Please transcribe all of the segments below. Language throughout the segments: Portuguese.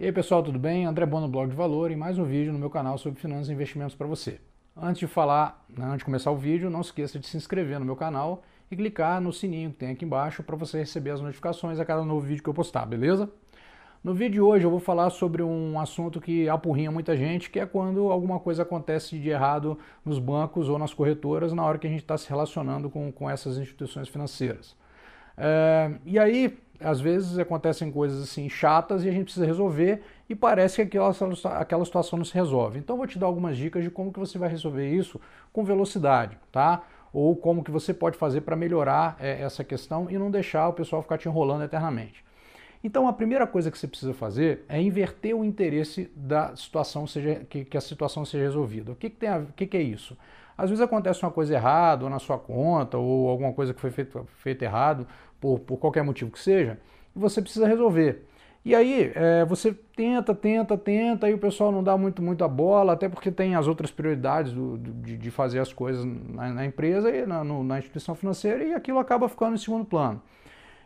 E aí pessoal, tudo bem? André Bono, Blog de Valor e mais um vídeo no meu canal sobre finanças e investimentos para você. Antes de falar, né, antes de começar o vídeo, não esqueça de se inscrever no meu canal e clicar no sininho que tem aqui embaixo para você receber as notificações a cada novo vídeo que eu postar, beleza? No vídeo de hoje eu vou falar sobre um assunto que apurrinha muita gente, que é quando alguma coisa acontece de errado nos bancos ou nas corretoras na hora que a gente está se relacionando com, com essas instituições financeiras. É, e aí, às vezes, acontecem coisas assim chatas e a gente precisa resolver e parece que aquela, aquela situação não se resolve. Então, vou te dar algumas dicas de como que você vai resolver isso com velocidade, tá? Ou como que você pode fazer para melhorar é, essa questão e não deixar o pessoal ficar te enrolando eternamente. Então, a primeira coisa que você precisa fazer é inverter o interesse da situação seja, que, que a situação seja resolvida. O que, que, tem a, que, que é isso? Às vezes acontece uma coisa errada, ou na sua conta, ou alguma coisa que foi feita feito errado, por, por qualquer motivo que seja, e você precisa resolver. E aí é, você tenta, tenta, tenta, e o pessoal não dá muito, muito a bola, até porque tem as outras prioridades do, de, de, fazer as coisas na, na empresa e na, no, na, instituição financeira, e aquilo acaba ficando em segundo plano.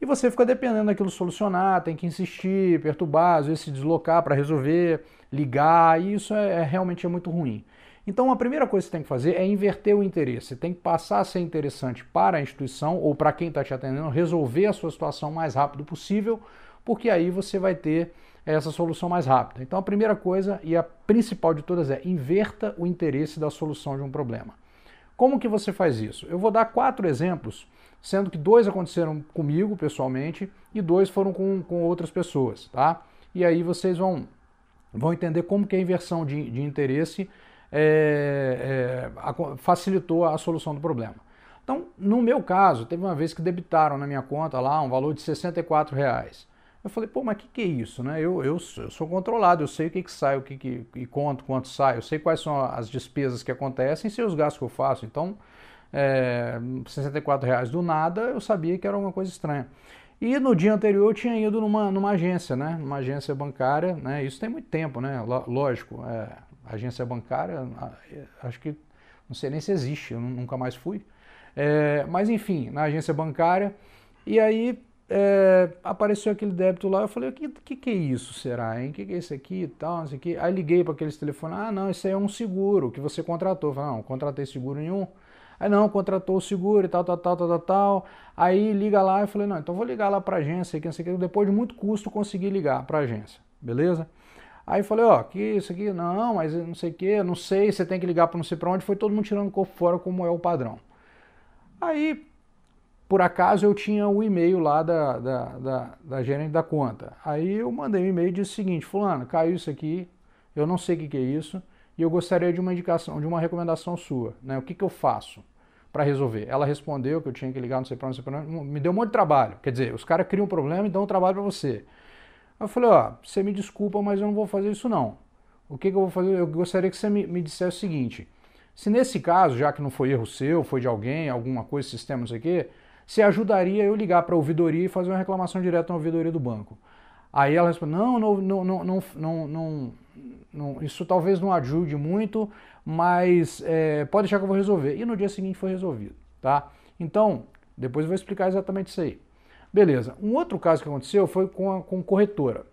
E você fica dependendo daquilo solucionar, tem que insistir, perturbar, às vezes se deslocar para resolver, ligar, e isso é, é realmente é muito ruim. Então, a primeira coisa que você tem que fazer é inverter o interesse. Você tem que passar a ser interessante para a instituição ou para quem está te atendendo, resolver a sua situação o mais rápido possível, porque aí você vai ter essa solução mais rápida. Então, a primeira coisa e a principal de todas é inverta o interesse da solução de um problema. Como que você faz isso? Eu vou dar quatro exemplos, sendo que dois aconteceram comigo pessoalmente e dois foram com, com outras pessoas, tá? E aí vocês vão, vão entender como que é a inversão de, de interesse é, é, facilitou a solução do problema. Então, no meu caso, teve uma vez que debitaram na minha conta lá um valor de 64 reais. Eu falei, pô, mas o que, que é isso? Né? Eu, eu, eu, sou controlado, eu sei o que, que sai, o que, que e quanto, quanto sai, eu sei quais são as despesas que acontecem e sei os gastos que eu faço. Então, é, 64 reais do nada, eu sabia que era alguma coisa estranha. E no dia anterior eu tinha ido numa, numa agência, né? Numa agência bancária, né? Isso tem muito tempo, né? Lógico, é, agência bancária, acho que não sei nem se existe, eu nunca mais fui. É, mas enfim, na agência bancária. E aí é, apareceu aquele débito lá, eu falei, o que, que, que, é isso, será, hein? O que, que, é isso aqui e tal, isso aqui. Aí liguei para aqueles telefones, ah, não, isso aí é um seguro que você contratou. Eu falei, não, não contratei seguro nenhum. Aí não, contratou o seguro e tal, tal, tal, tal, tal, tal. Aí liga lá, eu falei, não, então vou ligar lá para a agência, que não sei o que. Depois de muito custo consegui ligar para a agência, beleza? Aí falei, ó, oh, isso aqui, não, mas não sei o que, não sei, você tem que ligar para não sei para onde. Foi todo mundo tirando o corpo fora, como é o padrão. Aí, por acaso, eu tinha o um e-mail lá da, da, da, da, gerente da conta. Aí eu mandei um e-mail e disse o seguinte, fulano, caiu isso aqui, eu não sei o que, que é isso, e eu gostaria de uma indicação, de uma recomendação sua, né? O que, que eu faço para resolver? Ela respondeu que eu tinha que ligar não sei para onde, não sei para onde, me deu um monte de trabalho. Quer dizer, os caras criam um problema e dão um trabalho para você eu falei, ó, oh, você me desculpa, mas eu não vou fazer isso não. O que, que eu vou fazer? Eu gostaria que você me, me dissesse o seguinte, se nesse caso, já que não foi erro seu, foi de alguém, alguma coisa, sistema, não sei o quê, se ajudaria eu ligar para a ouvidoria e fazer uma reclamação direta na ouvidoria do banco. Aí ela responde, não, não, não, não, não, não, não isso talvez não ajude muito, mas é, pode deixar que eu vou resolver. E no dia seguinte foi resolvido, tá? Então, depois eu vou explicar exatamente isso aí. Beleza. Um outro caso que aconteceu foi com, a, com corretora.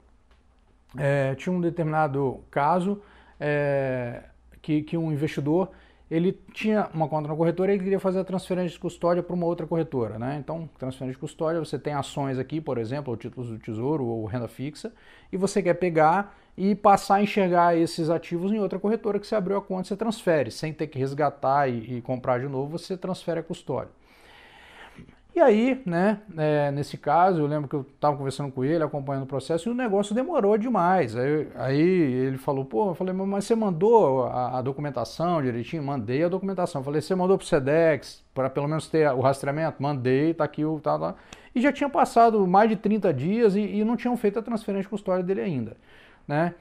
É, tinha um determinado caso é, que, que um investidor ele tinha uma conta na corretora e ele queria fazer a transferência de custódia para uma outra corretora. Né? Então, transferência de custódia, você tem ações aqui, por exemplo, ou títulos do tesouro ou renda fixa, e você quer pegar e passar a enxergar esses ativos em outra corretora que você abriu a conta, e você transfere, sem ter que resgatar e, e comprar de novo, você transfere a custódia. E aí, né, é, nesse caso, eu lembro que eu estava conversando com ele, acompanhando o processo, e o negócio demorou demais. Aí, aí ele falou, pô, eu falei, mas você mandou a, a documentação direitinho? Mandei a documentação. Eu falei, você mandou pro SEDEX, para pelo menos ter o rastreamento? Mandei, tá aqui o tal, tá, tá. E já tinha passado mais de 30 dias e, e não tinham feito a transferência de custódia dele ainda, né?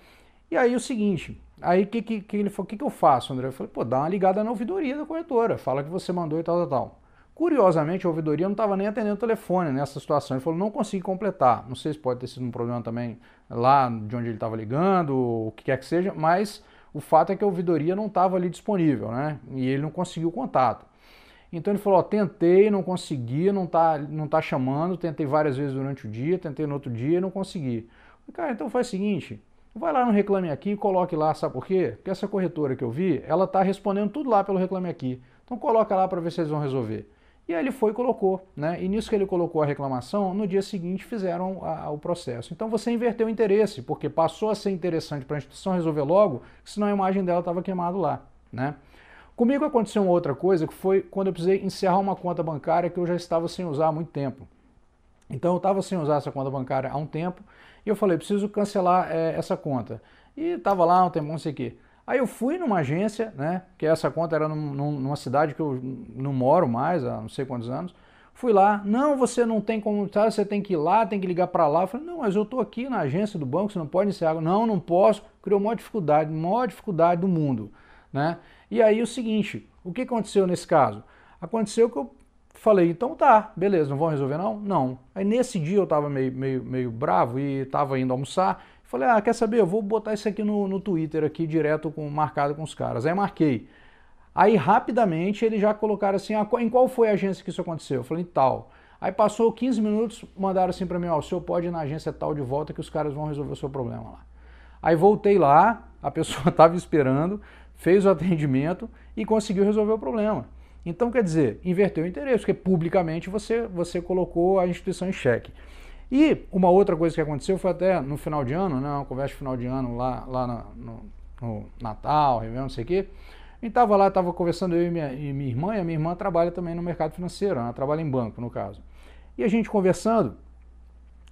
E aí o seguinte, aí que, que, que ele falou, o que, que eu faço, André? Eu falei, pô, dá uma ligada na ouvidoria da corretora, fala que você mandou e tal, tal, tal. Curiosamente, a ouvidoria não estava nem atendendo o telefone nessa situação. Ele falou: não consegui completar. Não sei se pode ter sido um problema também lá de onde ele estava ligando, o que quer que seja, mas o fato é que a ouvidoria não estava ali disponível, né? E ele não conseguiu contato. Então ele falou: ó, tentei, não consegui, não tá, não tá chamando, tentei várias vezes durante o dia, tentei no outro dia e não consegui. Cara, então faz o seguinte: vai lá no Reclame Aqui e coloque lá, sabe por quê? Porque essa corretora que eu vi, ela tá respondendo tudo lá pelo Reclame Aqui. Então coloca lá para ver se eles vão resolver. E aí ele foi e colocou, né? E nisso que ele colocou a reclamação, no dia seguinte fizeram a, a, o processo. Então você inverteu o interesse, porque passou a ser interessante para a instituição resolver logo, senão a imagem dela estava queimada lá, né? Comigo aconteceu uma outra coisa, que foi quando eu precisei encerrar uma conta bancária que eu já estava sem usar há muito tempo. Então eu estava sem usar essa conta bancária há um tempo, e eu falei, preciso cancelar é, essa conta. E estava lá um tempo, não sei o quê. Aí eu fui numa agência, né? Que essa conta era num, numa cidade que eu não moro mais há não sei quantos anos. Fui lá, não, você não tem como, sabe, tá, você tem que ir lá, tem que ligar para lá. Eu falei, não, mas eu tô aqui na agência do banco, você não pode iniciar. Não, não posso. Criou maior dificuldade, maior dificuldade do mundo, né? E aí o seguinte, o que aconteceu nesse caso? Aconteceu que eu falei, então tá, beleza, não vão resolver não? Não. Aí nesse dia eu tava meio, meio, meio bravo e tava indo almoçar. Falei, ah, quer saber? Eu vou botar isso aqui no, no Twitter, aqui direto, com, marcado com os caras. Aí marquei. Aí rapidamente eles já colocaram assim, ah, em qual foi a agência que isso aconteceu? Eu falei, tal. Aí passou 15 minutos, mandaram assim para mim, ó, oh, o senhor pode ir na agência tal de volta que os caras vão resolver o seu problema lá. Aí voltei lá, a pessoa tava esperando, fez o atendimento e conseguiu resolver o problema. Então, quer dizer, inverteu o interesse, porque publicamente você, você colocou a instituição em xeque. E uma outra coisa que aconteceu foi até no final de ano, né, uma conversa de final de ano lá, lá na, no, no, Natal, Réveillon, não sei o quê. E estava lá, estava conversando eu e minha, e minha irmã, e a minha irmã trabalha também no mercado financeiro, né, ela trabalha em banco, no caso. E a gente conversando,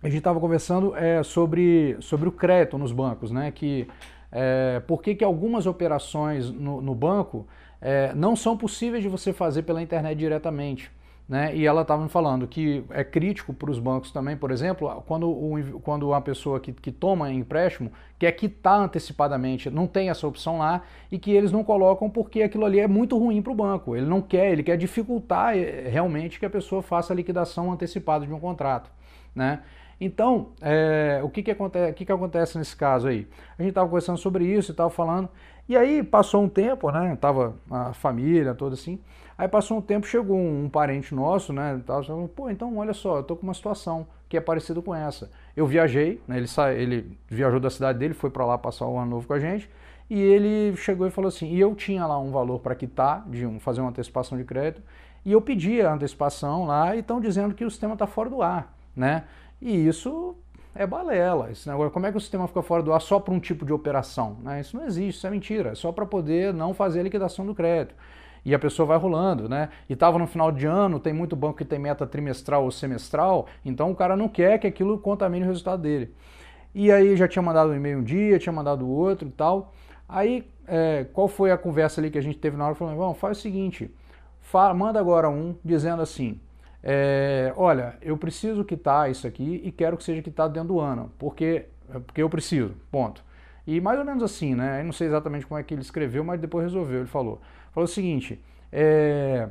a gente estava conversando é, sobre, sobre o crédito nos bancos, né? Que é, por que algumas operações no, no banco é, não são possíveis de você fazer pela internet diretamente. Né? E ela estava me falando que é crítico para os bancos também, por exemplo, quando, o, quando uma pessoa que, que toma empréstimo quer quitar antecipadamente, não tem essa opção lá e que eles não colocam porque aquilo ali é muito ruim para o banco. Ele não quer, ele quer dificultar é, realmente que a pessoa faça a liquidação antecipada de um contrato. Né? Então, é, o que que, que, que acontece nesse caso aí? A gente estava conversando sobre isso e estava falando e aí passou um tempo, né? Tava a família toda assim. Aí passou um tempo, chegou um, um parente nosso, né? Tava falando, pô, então olha só, eu tô com uma situação que é parecida com essa. Eu viajei, né, ele, sa... ele viajou da cidade dele, foi para lá passar o ano novo com a gente. E ele chegou e falou assim: e eu tinha lá um valor para quitar, de um, fazer uma antecipação de crédito, e eu pedi a antecipação lá, e estão dizendo que o sistema tá fora do ar, né? E isso é balela. Esse negócio, né? como é que o sistema fica fora do ar só para um tipo de operação? Né? Isso não existe, isso é mentira. É só para poder não fazer a liquidação do crédito. E a pessoa vai rolando, né? E estava no final de ano, tem muito banco que tem meta trimestral ou semestral, então o cara não quer que aquilo contamine o resultado dele. E aí já tinha mandado um e-mail um dia, tinha mandado outro e tal. Aí, é, qual foi a conversa ali que a gente teve na hora? Falando, vamos, faz o seguinte, fala, manda agora um dizendo assim, é, olha, eu preciso quitar isso aqui e quero que seja quitado dentro do ano, porque, é, porque eu preciso, ponto. E mais ou menos assim, né? Eu não sei exatamente como é que ele escreveu, mas depois resolveu, ele falou. Falou o seguinte, é,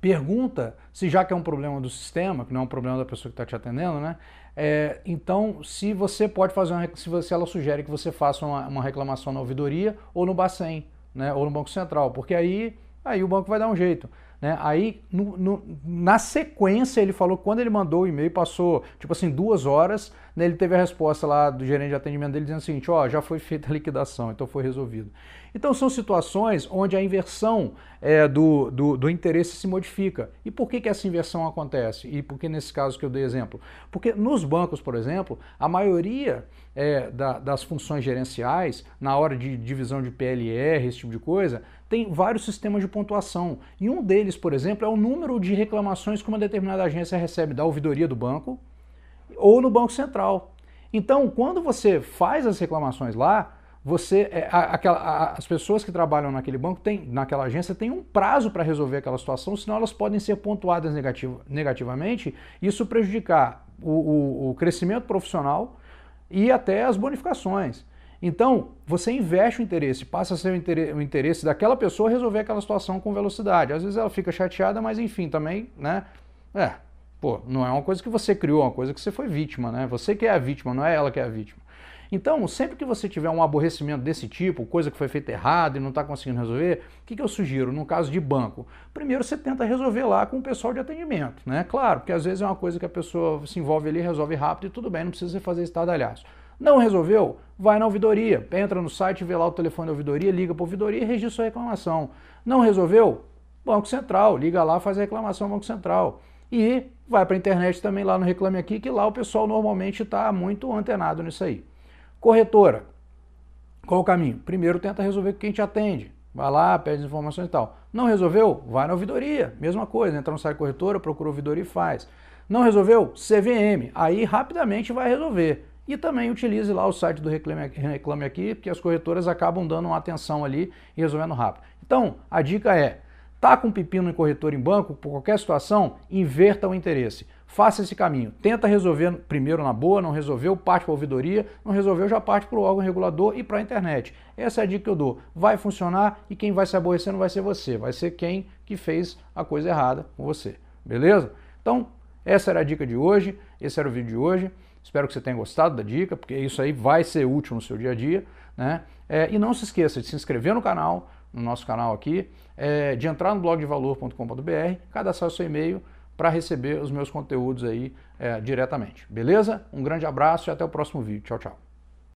pergunta se já que é um problema do sistema, que não é um problema da pessoa que está te atendendo, né? É, então, se você pode fazer uma, se, você, se ela sugere que você faça uma, uma, reclamação na ouvidoria ou no Bacen, né? Ou no Banco Central, porque aí, aí o banco vai dar um jeito. Né? Aí, no, no, na sequência, ele falou que quando ele mandou o e-mail, passou, tipo assim, duas horas, né, ele teve a resposta lá do gerente de atendimento dele dizendo o seguinte: ó, já foi feita a liquidação, então foi resolvido. Então são situações onde a inversão é, do, do, do, interesse se modifica. E por que, que essa inversão acontece? E por que nesse caso que eu dei exemplo? Porque nos bancos, por exemplo, a maioria é, da, das funções gerenciais, na hora de divisão de PLR, esse tipo de coisa, tem vários sistemas de pontuação. E um deles, por exemplo, é o número de reclamações que uma determinada agência recebe da ouvidoria do banco ou no Banco Central. Então, quando você faz as reclamações lá, você é, a, as pessoas que trabalham naquele banco tem, naquela agência têm um prazo para resolver aquela situação, senão elas podem ser pontuadas negativamente, isso prejudicar o, o, o crescimento profissional e até as bonificações. Então, você investe o interesse, passa a ser o interesse, o interesse daquela pessoa resolver aquela situação com velocidade. Às vezes ela fica chateada, mas enfim, também, né? É, Pô, não é uma coisa que você criou, é uma coisa que você foi vítima, né? Você que é a vítima, não é ela que é a vítima. Então, sempre que você tiver um aborrecimento desse tipo, coisa que foi feita errada e não está conseguindo resolver, o que, que, eu sugiro no caso de banco? Primeiro você tenta resolver lá com o pessoal de atendimento, né? Claro, porque às vezes é uma coisa que a pessoa se envolve ali, resolve rápido e tudo bem, não precisa fazer estardalhaço. Não resolveu? Vai na ouvidoria, entra no site, vê lá o telefone da ouvidoria, liga para a ouvidoria e registra sua reclamação. Não resolveu? Banco Central, liga lá, faz a reclamação ao Banco Central. E vai para a internet também lá no Reclame Aqui, que lá o pessoal normalmente está muito antenado nisso aí. Corretora, qual o caminho? Primeiro tenta resolver com quem te atende. Vai lá, pede informações e tal. Não resolveu? Vai na ouvidoria. Mesma coisa, entra no site corretora, procura ouvidoria e faz. Não resolveu? CVM. Aí rapidamente vai resolver. E também utilize lá o site do Reclame Aqui, porque as corretoras acabam dando uma atenção ali e resolvendo rápido. Então, a dica é Tá com pepino em corretor em banco, por qualquer situação, inverta o interesse. Faça esse caminho. Tenta resolver primeiro na boa, não resolveu, parte para a ouvidoria, não resolveu, já parte para o órgão regulador e para a internet. Essa é a dica que eu dou. Vai funcionar e quem vai se aborrecer não vai ser você, vai ser quem que fez a coisa errada com você. Beleza? Então, essa era a dica de hoje, esse era o vídeo de hoje. Espero que você tenha gostado da dica, porque isso aí vai ser útil no seu dia a dia. Né? É, e não se esqueça de se inscrever no canal, no nosso canal aqui, é, de entrar no valor.com.br, cadastrar o seu e-mail para receber os meus conteúdos aí é, diretamente. Beleza? Um grande abraço e até o próximo vídeo. Tchau, tchau.